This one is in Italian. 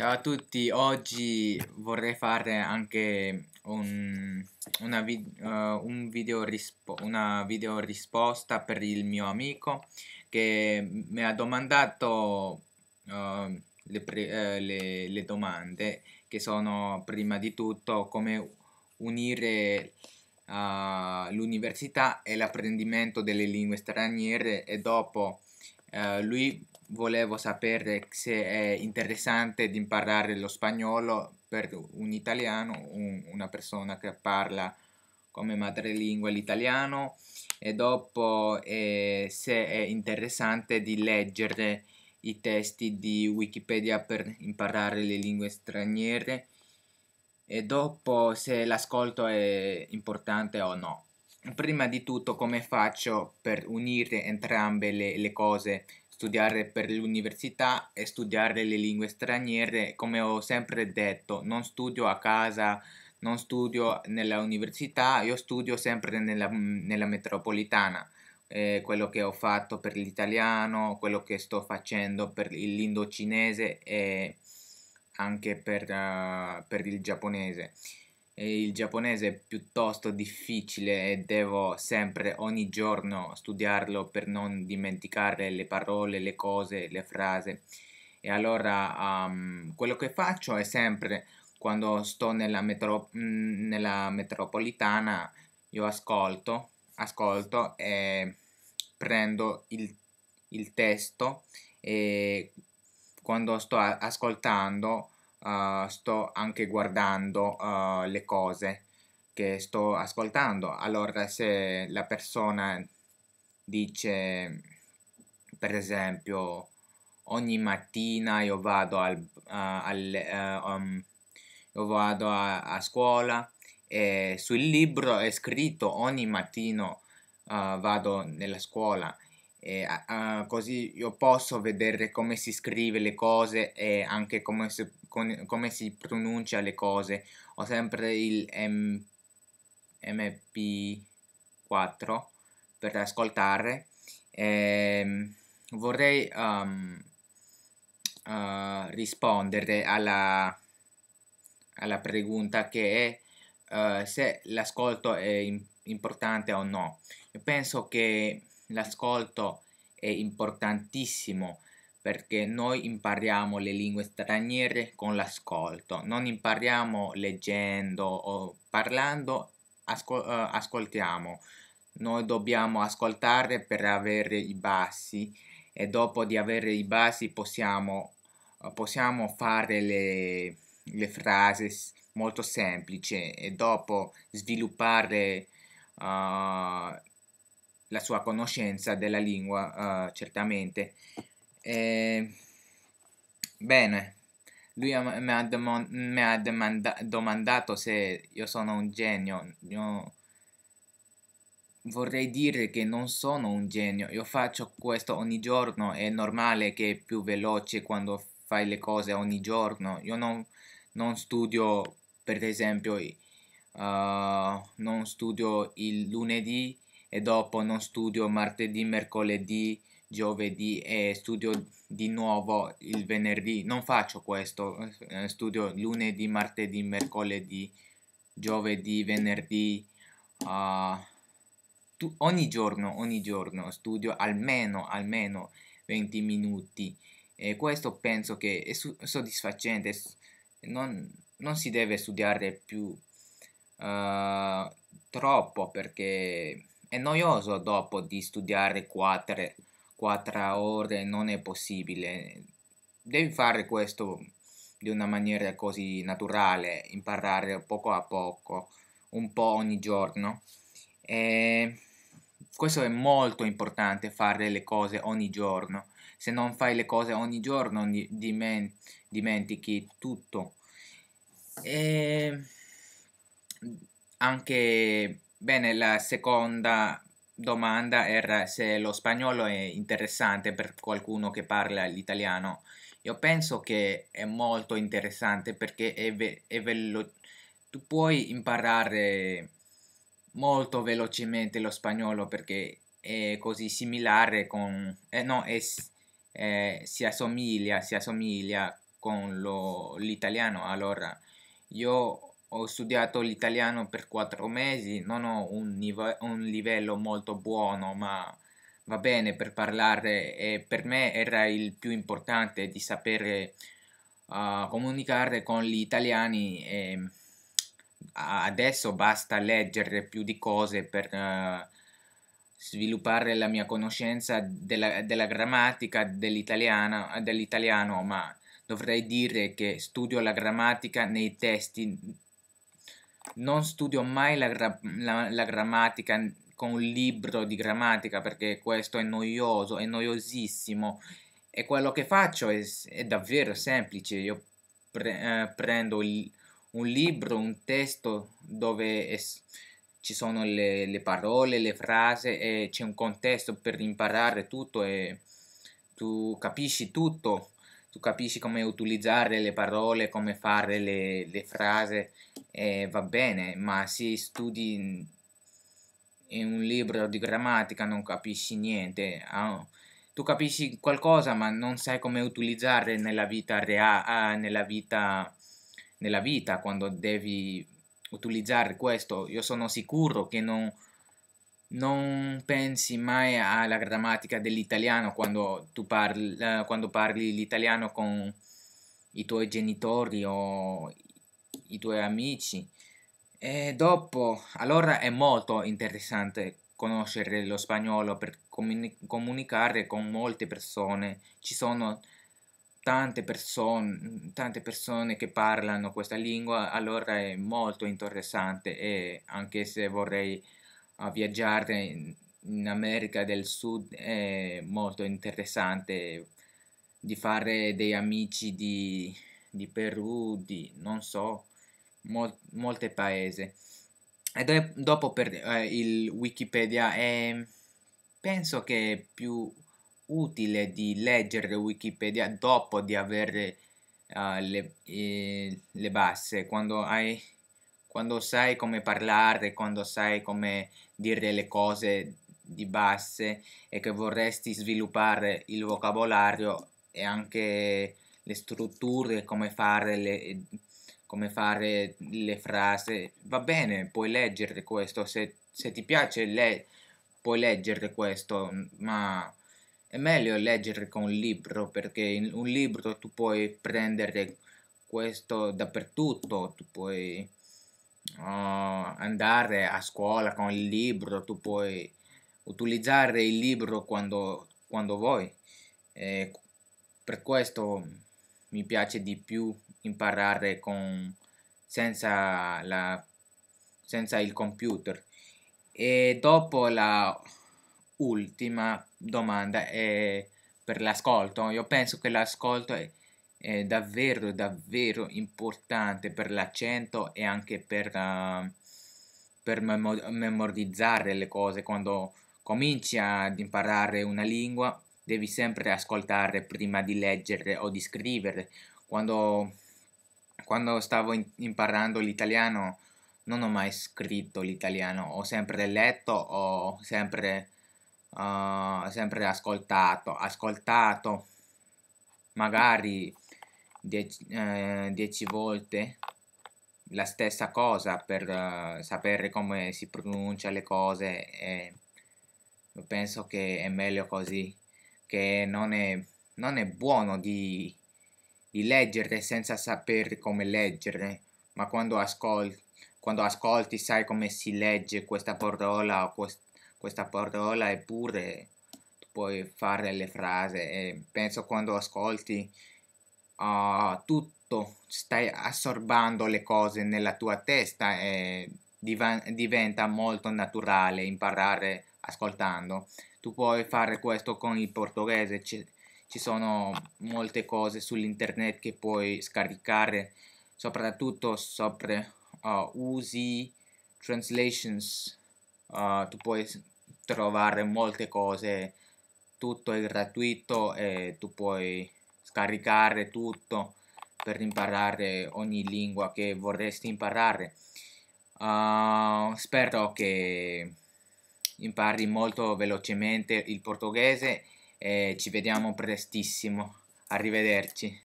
Ciao a tutti, oggi vorrei fare anche un, una, vi, uh, eh, un video rispo, una video risposta per il mio amico che mi ha domandato uh, le, pre, uh, le, le, domande che sono prima di tutto come unire eh, l'università e l'apprendimento delle lingue straniere e dopo lui volevo sapere se è interessante di imparare lo spagnolo per un italiano, un, una persona che parla come madrelingua l'italiano e dopo eh, se è interessante di leggere i testi di Wikipedia per imparare le lingue straniere e dopo se l'ascolto è importante o no. Prima di tutto come faccio per unire entrambe le, le cose studiare per l'università e studiare le lingue straniere, come ho sempre detto, non studio a casa, non studio nella università, io studio sempre nella, nella metropolitana. Eh, quello che ho fatto per l'italiano, quello che sto facendo per l'indocinese e anche per, uh, per il giapponese il giapponese è piuttosto difficile e devo sempre ogni giorno studiarlo per non dimenticare le parole, le cose, le frasi. E allora um, quello che faccio è sempre quando sto nella, metro, mm, nella metropolitana, io ascolto, ascolto e prendo il, il testo e quando sto ascoltando uh, sto anche guardando uh, le cose che sto ascoltando. Allora, se la persona dice, per esempio, ogni mattina io vado, al, uh, al, um, io vado a, a, scuola e sul libro è scritto ogni mattino vado nella scuola eh, ah, così io posso vedere come si scrive le cose e anche come si, con, come si pronuncia le cose. Ho sempre il M, MP4 per ascoltare. Eh, vorrei um, uh, rispondere alla, alla domanda che è uh, se l'ascolto è importante o no. Io penso che l'ascolto è importantissimo perché noi impariamo le lingue straniere con l'ascolto, non impariamo leggendo o parlando, ascol- eh, ascoltiamo. Noi dobbiamo ascoltare per avere i bassi e dopo di avere i bassi possiamo, possiamo fare le, le frasi molto semplici e dopo sviluppare uh, la sua conoscenza della lingua, uh, certamente. E, ehm, bene, lui mi ha, mi ha domandato se io sono un genio. Io vorrei dire che non sono un genio, io faccio questo ogni giorno, è normale che è più veloce quando fai le cose ogni giorno. Io non, non studio, per esempio, uh, non studio il lunedì e dopo non studio martedì, mercoledì, giovedì e studio di nuovo il venerdì. Non faccio questo, eh, studio lunedì, martedì, mercoledì, giovedì, venerdì. Uh, tu, ogni giorno, ogni giorno studio almeno, almeno 20 minuti e questo penso che è soddisfacente. Non, non si deve studiare più uh, troppo perché è noioso dopo di studiare 4, 4 ore, non è possibile. Devi fare questo di una maniera così naturale, imparare poco a poco, un po' ogni giorno. E questo è molto importante, fare le cose ogni giorno. Se non fai le cose ogni giorno, dimentichi tutto. E anche Bene, la seconda domanda era se lo spagnolo è interessante per qualcuno che parla l'italiano. Io penso che è molto interessante perché è ve- è velo- tu puoi imparare molto velocemente lo spagnolo perché è così similare con... Eh, no, è, eh, si assomiglia, si assomiglia con lo, l'italiano. Allora, io ho studiato l'italiano per quattro mesi, non ho un, nive- un, livello molto buono, ma va bene per parlare e per me era il più importante di sapere uh, comunicare con gli italiani e ah, adesso basta leggere più di cose per uh, sviluppare la mia conoscenza della, della grammatica dell'italiano, dell'italiano, ma dovrei dire che studio la grammatica nei testi non studio mai la, gra- la, la grammatica con un libro di grammatica perché questo è noioso, è noiosissimo e quello che faccio è, è davvero semplice. Io pre- eh, prendo il, un libro, un testo dove es- ci sono le, le, parole, le frasi e c'è un contesto per imparare tutto e tu capisci tutto tu capisci come utilizzare le parole, come fare le, le frasi, eh, va bene, ma se studi in un libro di grammatica non capisci niente. Ah, oh. Tu capisci qualcosa ma non sai come utilizzare nella vita reale, ah, nella vita, nella vita quando devi utilizzare questo. Io sono sicuro che non non pensi mai alla grammatica dell'italiano quando, tu parli, quando parli l'italiano con i tuoi genitori o i tuoi amici. E dopo, allora è molto interessante conoscere lo spagnolo per comunicare con molte persone. Ci sono tante persone, tante persone che parlano questa lingua, allora è molto interessante e anche se vorrei a viaggiare in, America del Sud è molto interessante, di fare dei amici di, di Perù, di non so, mol, molte paesi. E do, dopo per eh, il Wikipedia è, penso che è più utile di leggere Wikipedia dopo di avere uh, le, eh, le basse, quando hai quando sai come parlare, quando sai come dire le cose di base e che vorresti sviluppare il vocabolario e anche le strutture, come fare le, come fare le frasi, va bene, puoi leggere questo, se, se ti piace le, puoi leggere questo, ma è meglio leggere con un libro perché in un libro tu puoi prendere questo dappertutto, tu puoi uh, andare a scuola con il libro, tu puoi utilizzare il libro quando, quando vuoi. E per questo mi piace di più imparare con, senza, la, senza il computer. E dopo la ultima domanda è per l'ascolto. Io penso che l'ascolto è è davvero davvero importante per l'accento e anche per, uh, per memorizzare le cose quando cominci ad imparare una lingua devi sempre ascoltare prima di leggere o di scrivere quando, quando stavo in, imparando l'italiano non ho mai scritto l'italiano ho sempre letto ho sempre, uh, sempre ascoltato ascoltato magari 10, eh, volte la stessa cosa per uh, sapere come si pronuncia le cose e penso che è meglio così che non è, non è buono di, di, leggere senza sapere come leggere ma quando, ascol quando ascolti sai come si legge questa parola o quest questa parola eppure puoi fare le frasi e penso quando ascolti uh, tutto, stai assorbando le cose nella tua testa e div- diventa molto naturale imparare ascoltando. Tu puoi fare questo con il portoghese, ci, ci sono molte cose sull'internet che puoi scaricare, soprattutto sopra uh, usi translations, uh, tu puoi trovare molte cose tutto è gratuito e tu puoi scaricare tutto per imparare ogni lingua che vorresti imparare. Uh, spero che impari molto velocemente il portoghese e ci vediamo prestissimo. Arrivederci.